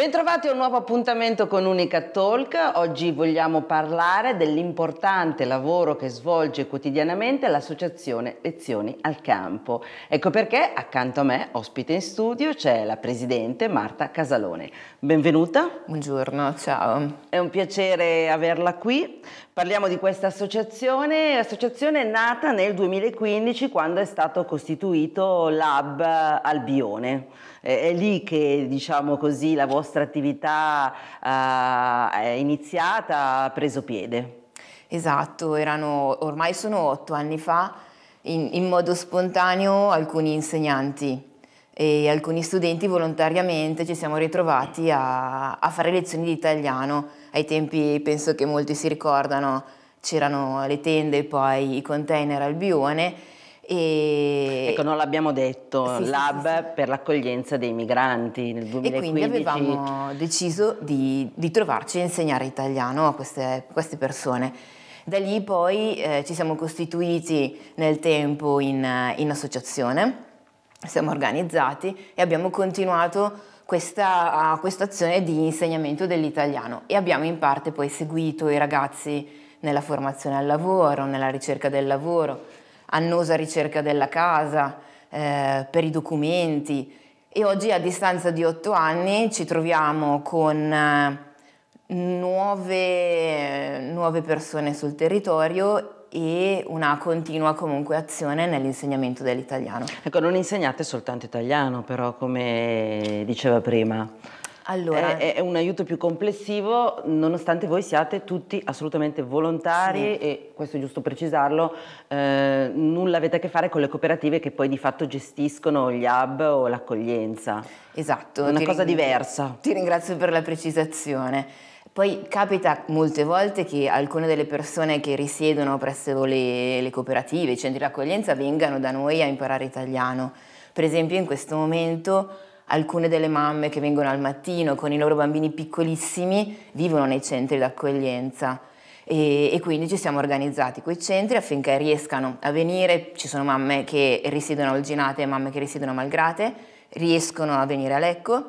Bentrovati a un nuovo appuntamento con Unica Talk. Oggi vogliamo parlare dell'importante lavoro che svolge quotidianamente l'Associazione Lezioni al Campo. Ecco perché accanto a me, ospite in studio, c'è la presidente Marta Casalone. Benvenuta. Buongiorno, ciao. È un piacere averla qui. Parliamo di questa associazione, L'associazione è nata nel 2015 quando è stato costituito l'Hub Albione è lì che diciamo così, la vostra attività uh, è iniziata, ha preso piede. Esatto, erano, ormai sono otto anni fa, in, in modo spontaneo alcuni insegnanti e alcuni studenti volontariamente ci siamo ritrovati a, a, fare lezioni di italiano. Ai tempi penso che molti si ricordano, c'erano le tende, e poi i container al bione e... Ecco, non l'abbiamo detto, sì, Lab sì, sì, per l'accoglienza dei migranti nel 2015. E quindi avevamo deciso di, di trovarci a insegnare italiano a queste, queste persone. Da lì poi eh, ci siamo costituiti nel tempo in, in associazione, siamo organizzati e abbiamo continuato questa azione di insegnamento dell'italiano e abbiamo in parte poi seguito i ragazzi nella formazione al lavoro, nella ricerca del lavoro, annosa ricerca della casa, eh, per i documenti e oggi a distanza di otto anni ci troviamo con eh, nuove, nuove persone sul territorio e una continua comunque azione nell'insegnamento dell'italiano. Ecco, non insegnate soltanto italiano però, come diceva prima. Allora. È, è, un aiuto più complessivo, nonostante voi siate tutti assolutamente volontari sì. e questo è giusto precisarlo, eh, nulla avete a che fare con le cooperative che poi di fatto gestiscono gli hub o l'accoglienza. Esatto. È una cosa diversa. Ti ringrazio per la precisazione. Poi capita molte volte che alcune delle persone che risiedono presso le, le cooperative, i centri di accoglienza, vengano da noi a imparare italiano. Per esempio in questo momento alcune delle mamme che vengono al mattino con i loro bambini piccolissimi vivono nei centri d'accoglienza e, e, quindi ci siamo organizzati quei centri affinché riescano a venire, ci sono mamme che risiedono a Olginate e mamme che risiedono a Malgrate, riescono a venire a Lecco,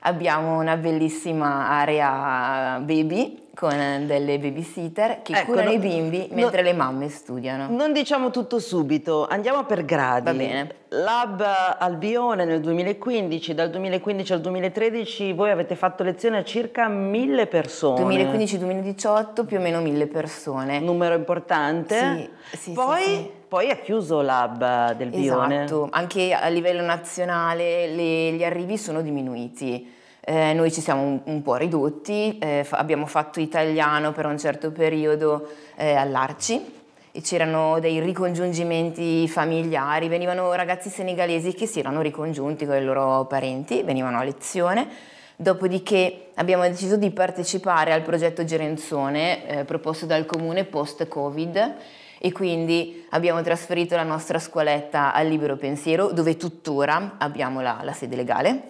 abbiamo una bellissima area baby con delle babysitter che ecco, curano no, i bimbi mentre no, le mamme studiano. Non diciamo tutto subito, andiamo per gradi. Va bene. Lab Albione nel 2015, dal 2015 al 2013 voi avete fatto lezione a circa mille persone. 2015-2018 più o meno mille persone. Numero importante. Sì, sì, Poi... Sì, sì. Poi ha chiuso l'hub del Bione. Esatto, anche a livello nazionale le, gli arrivi sono diminuiti eh, noi ci siamo un, un po' ridotti, eh, fa, abbiamo fatto italiano per un certo periodo eh, all'Arci e c'erano dei ricongiungimenti familiari, venivano ragazzi senegalesi che si erano ricongiunti con i loro parenti, venivano a lezione. Dopodiché abbiamo deciso di partecipare al progetto Gerenzone eh, proposto dal comune post-Covid e quindi abbiamo trasferito la nostra scuoletta al Libero Pensiero dove tuttora abbiamo la, la sede legale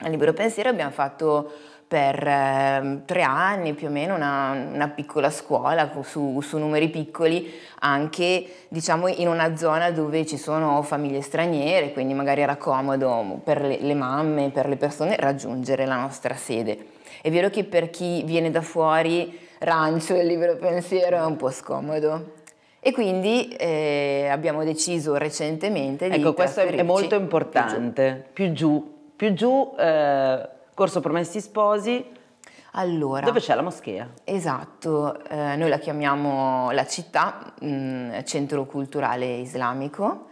al Libero Pensiero abbiamo fatto per ehm, tre anni più o meno una, una piccola scuola su, su, numeri piccoli, anche diciamo in una zona dove ci sono famiglie straniere, quindi magari era comodo per le, le mamme, per le persone raggiungere la nostra sede. È vero che per chi viene da fuori rancio e libero pensiero è un po' scomodo. E quindi eh, abbiamo deciso recentemente di... Ecco, questo è molto importante, più giù, più giù più giù, eh, Corso Promessi Sposi, allora, dove c'è la moschea? Esatto, eh, noi la chiamiamo la città, mh, mm, centro culturale islamico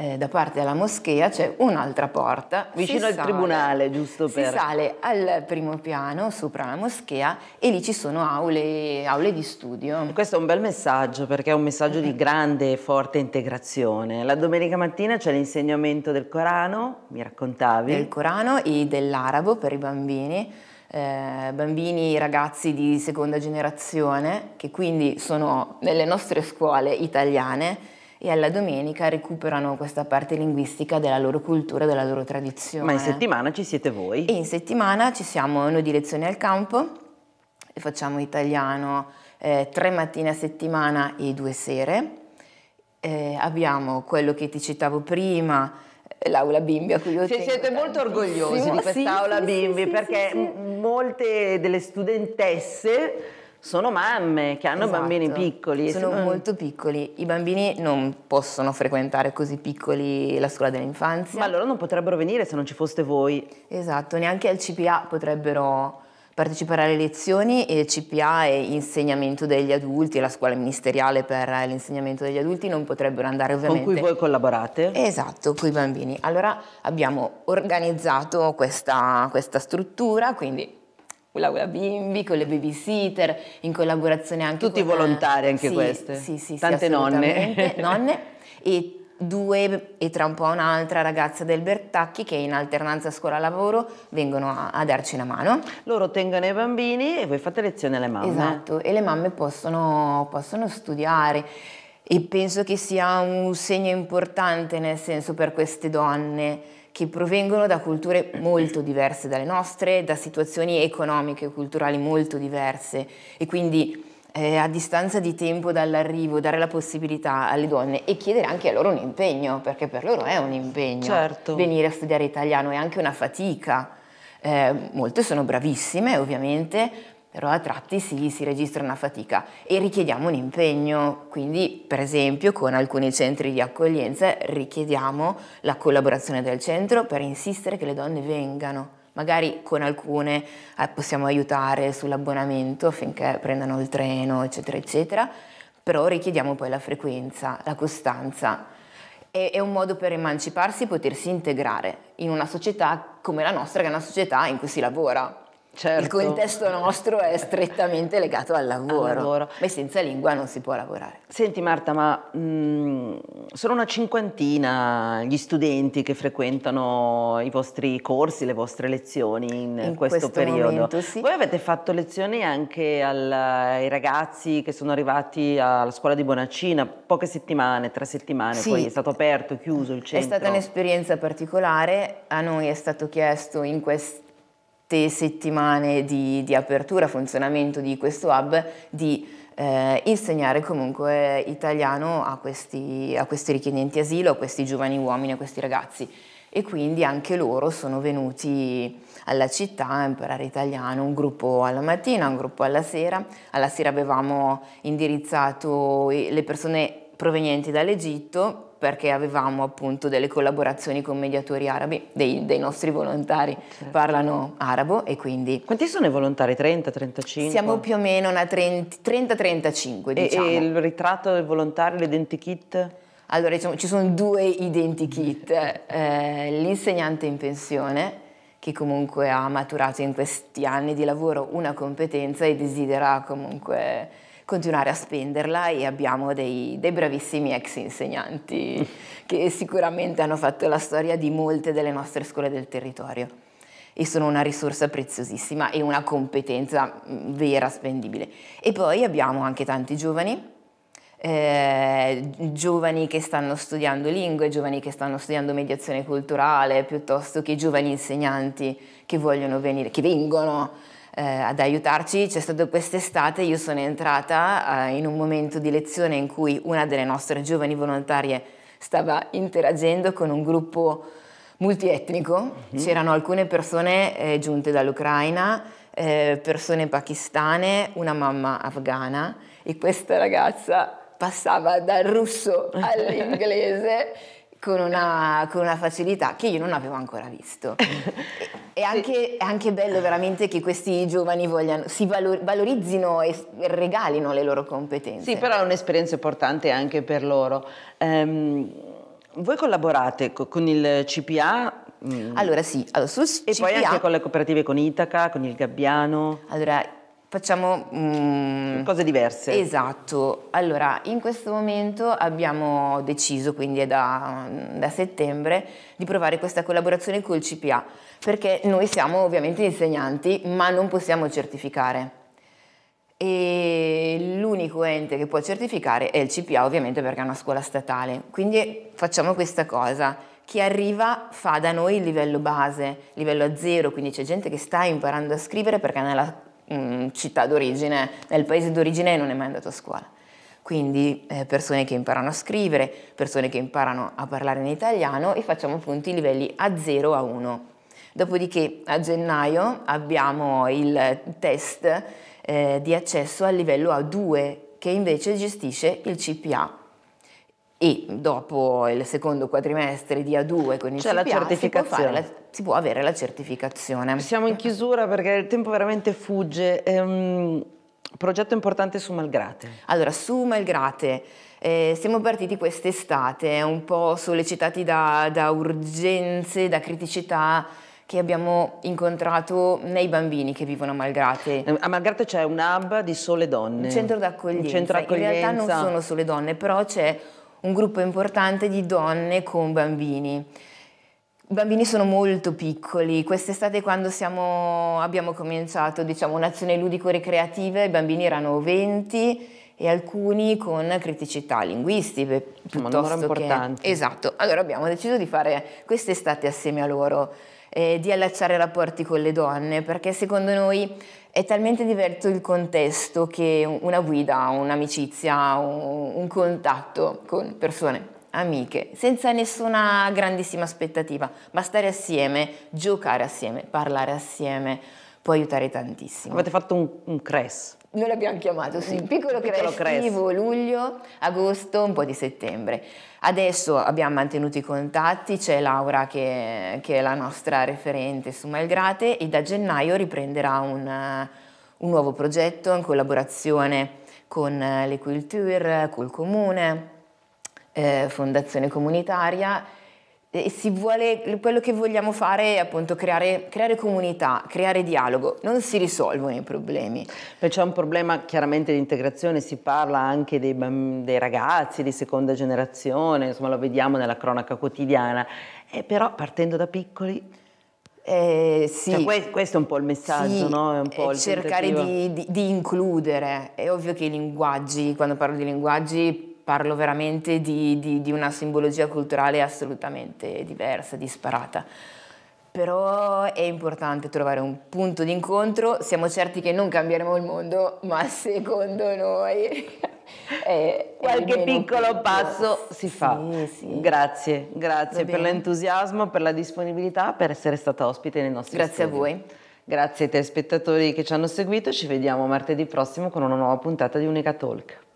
eh, da parte della moschea c'è un'altra porta. Vicino al sale, tribunale, giusto per... Si sale al primo piano, sopra la moschea, e lì ci sono aule, aule di studio. E questo è un bel messaggio, perché è un messaggio di eh. grande e forte integrazione. La domenica mattina c'è l'insegnamento del Corano, mi raccontavi? Del Corano e dell'arabo per i bambini. Eh, bambini ragazzi di seconda generazione che quindi sono nelle nostre scuole italiane e alla domenica recuperano questa parte linguistica della loro cultura, della loro tradizione. Ma in settimana ci siete voi? E in settimana ci siamo noi di lezione al campo, facciamo italiano eh, tre mattine a settimana e due sere. Eh, abbiamo quello che ti citavo prima, eh, l'aula bimbi a cui io cioè, siete molto orgogliosi di quest'aula sì, bimbi sì, perché sì, molte delle studentesse sono mamme che hanno esatto. bambini piccoli. Sono non... Mm. molto piccoli. I bambini non possono frequentare così piccoli la scuola dell'infanzia. Ma loro non potrebbero venire se non ci foste voi. Esatto, neanche al CPA potrebbero partecipare alle lezioni e CPA e insegnamento degli adulti, la scuola ministeriale per l'insegnamento degli adulti non potrebbero andare ovviamente. Con cui voi collaborate? Esatto, con i bambini. Allora abbiamo organizzato questa, questa struttura, quindi con Laura Bimbi, con le babysitter, in collaborazione anche Tutti con... Tutti eh, volontari anche sì, queste? Sì, sì, sì. Tante sì, nonne. nonne e due e tra un po' un'altra ragazza del Bertacchi che in alternanza scuola-lavoro vengono a, a, darci una mano. Loro tengono i bambini e voi fate lezione alle mamme. Esatto, e le mamme possono, possono studiare e penso che sia un segno importante nel senso per queste donne che provengono da culture molto diverse dalle nostre, da situazioni economiche e culturali molto diverse e quindi eh, a distanza di tempo dall'arrivo dare la possibilità alle donne e chiedere anche a loro un impegno, perché per loro è un impegno certo. venire a studiare italiano, è anche una fatica. Eh, molte sono bravissime ovviamente, però a tratti sì, si registra una fatica e richiediamo un impegno, quindi per esempio con alcuni centri di accoglienza richiediamo la collaborazione del centro per insistere che le donne vengano, magari con alcune eh, possiamo aiutare sull'abbonamento affinché prendano il treno, eccetera, eccetera, però richiediamo poi la frequenza, la costanza. È, è un modo per emanciparsi potersi integrare in una società come la nostra, che è una società in cui si lavora Certo. Il contesto nostro è strettamente legato al lavoro. al lavoro. Ma senza lingua non si può lavorare. Senti Marta, ma mh, mm, sono una cinquantina gli studenti che frequentano i vostri corsi, le vostre lezioni in, in questo, questo, periodo. Momento, sì. Voi avete fatto lezioni anche al, ai ragazzi che sono arrivati alla scuola di Bonaccina, poche settimane, tre settimane, sì. poi è stato aperto, chiuso il centro. È stata un'esperienza particolare, a noi è stato chiesto in questi queste settimane di, di apertura, funzionamento di questo hub, di eh, insegnare comunque italiano a questi, a questi richiedenti asilo, a questi giovani uomini, a questi ragazzi. E quindi anche loro sono venuti alla città a imparare italiano, un gruppo alla mattina, un gruppo alla sera. Alla sera avevamo indirizzato le persone provenienti dall'Egitto perché avevamo appunto delle collaborazioni con mediatori arabi, dei, dei nostri volontari certo. parlano arabo e quindi... Quanti sono i volontari? 30, 35? Siamo più o meno una 30-35 diciamo. E, e diciamo. il ritratto del volontario, l'identikit? Allora diciamo, ci sono due identikit, eh, l'insegnante in pensione che comunque ha maturato in questi anni di lavoro una competenza e desidera comunque continuare a spenderla e abbiamo dei, dei bravissimi ex insegnanti che sicuramente hanno fatto la storia di molte delle nostre scuole del territorio e sono una risorsa preziosissima e una competenza mm, vera, spendibile. E poi abbiamo anche tanti giovani, eh, giovani che stanno studiando lingue, giovani che stanno studiando mediazione culturale, piuttosto che giovani insegnanti che vogliono venire, che vengono eh, ad aiutarci c'è stato quest'estate, io sono entrata eh, in un momento di lezione in cui una delle nostre giovani volontarie stava interagendo con un gruppo multietnico, uh-huh. c'erano alcune persone eh, giunte dall'Ucraina, eh, persone pakistane, una mamma afghana e questa ragazza passava dal russo all'inglese con una, con una, facilità che io non avevo ancora visto. è, anche, è, anche, bello veramente che questi giovani vogliano, si valor, valorizzino e regalino le loro competenze. Sì, però è un'esperienza importante anche per loro. Um, voi collaborate con il CPA mm. Allora sì, allora, sul e poi anche con le cooperative con Itaca, con il Gabbiano. Allora, Facciamo mm, cose diverse. Esatto. Allora, in questo momento abbiamo deciso, quindi è da, da, settembre, di provare questa collaborazione col CPA, perché noi siamo ovviamente insegnanti, ma non possiamo certificare. E l'unico ente che può certificare è il CPA, ovviamente perché è una scuola statale. Quindi facciamo questa cosa. Chi arriva fa da noi il livello base, livello a zero, quindi c'è gente che sta imparando a scrivere perché nella Mm, città d'origine, nel paese d'origine non è mai andato a scuola. Quindi eh, persone che imparano a scrivere, persone che imparano a parlare in italiano e facciamo appunto i livelli a 0 a 1. Dopodiché a gennaio abbiamo il test eh, di accesso al livello A2 che invece gestisce il CPA e dopo il secondo quadrimestre di A2 con il cioè CPA si può, la, si può, avere la certificazione. Siamo in chiusura perché il tempo veramente fugge. Ehm, progetto importante su Malgrate. Allora, su Malgrate eh, siamo partiti quest'estate, un po' sollecitati da, da urgenze, da criticità che abbiamo incontrato nei bambini che vivono a Malgrate. Eh, a Malgrate c'è un hub di sole donne. Un centro d'accoglienza. Un centro d'accoglienza. In realtà non sono sole donne, però c'è un gruppo importante di donne con bambini. I bambini sono molto piccoli, quest'estate quando siamo, abbiamo cominciato diciamo, un'azione ludico-recreativa i bambini erano 20 e alcuni con criticità linguistiche piuttosto che... importanti. Esatto, allora abbiamo deciso di fare quest'estate assieme a loro, eh, di allacciare rapporti con le donne perché secondo noi è talmente diverso il contesto che una guida, un'amicizia, un, un contatto con persone amiche, senza nessuna grandissima aspettativa, ma stare assieme, giocare assieme, parlare assieme può aiutare tantissimo. Avete fatto un, un crash? Noi l'abbiamo chiamato, sì, un piccolo, piccolo crestivo, luglio, agosto, un po' di settembre. Adesso abbiamo mantenuto i contatti, c'è Laura che, che, è la nostra referente su Malgrate e da gennaio riprenderà un, eh, un nuovo progetto in collaborazione con eh, le culture, col comune, eh, fondazione comunitaria vuole, quello che vogliamo fare è appunto creare, creare, comunità, creare dialogo, non si risolvono i problemi. Beh, c'è un problema chiaramente di integrazione, si parla anche dei, dei ragazzi di seconda generazione, insomma lo vediamo nella cronaca quotidiana, eh, però partendo da piccoli eh, sì. Cioè, questo, è un po' il messaggio, sì, no? Eh, cercare di, di, di, includere. È ovvio che i linguaggi, quando parlo di linguaggi, parlo veramente di, di, di una simbologia culturale assolutamente diversa, disparata però è importante trovare un punto d'incontro, siamo certi che non cambieremo il mondo, ma secondo noi è, qualche è piccolo passo si fa. Sì, sì. Grazie, grazie per l'entusiasmo, per la disponibilità, per essere stata ospite nei nostri Grazie studi. a voi. Grazie ai telespettatori che ci hanno seguito, ci vediamo martedì prossimo con una nuova puntata di Unica Talk.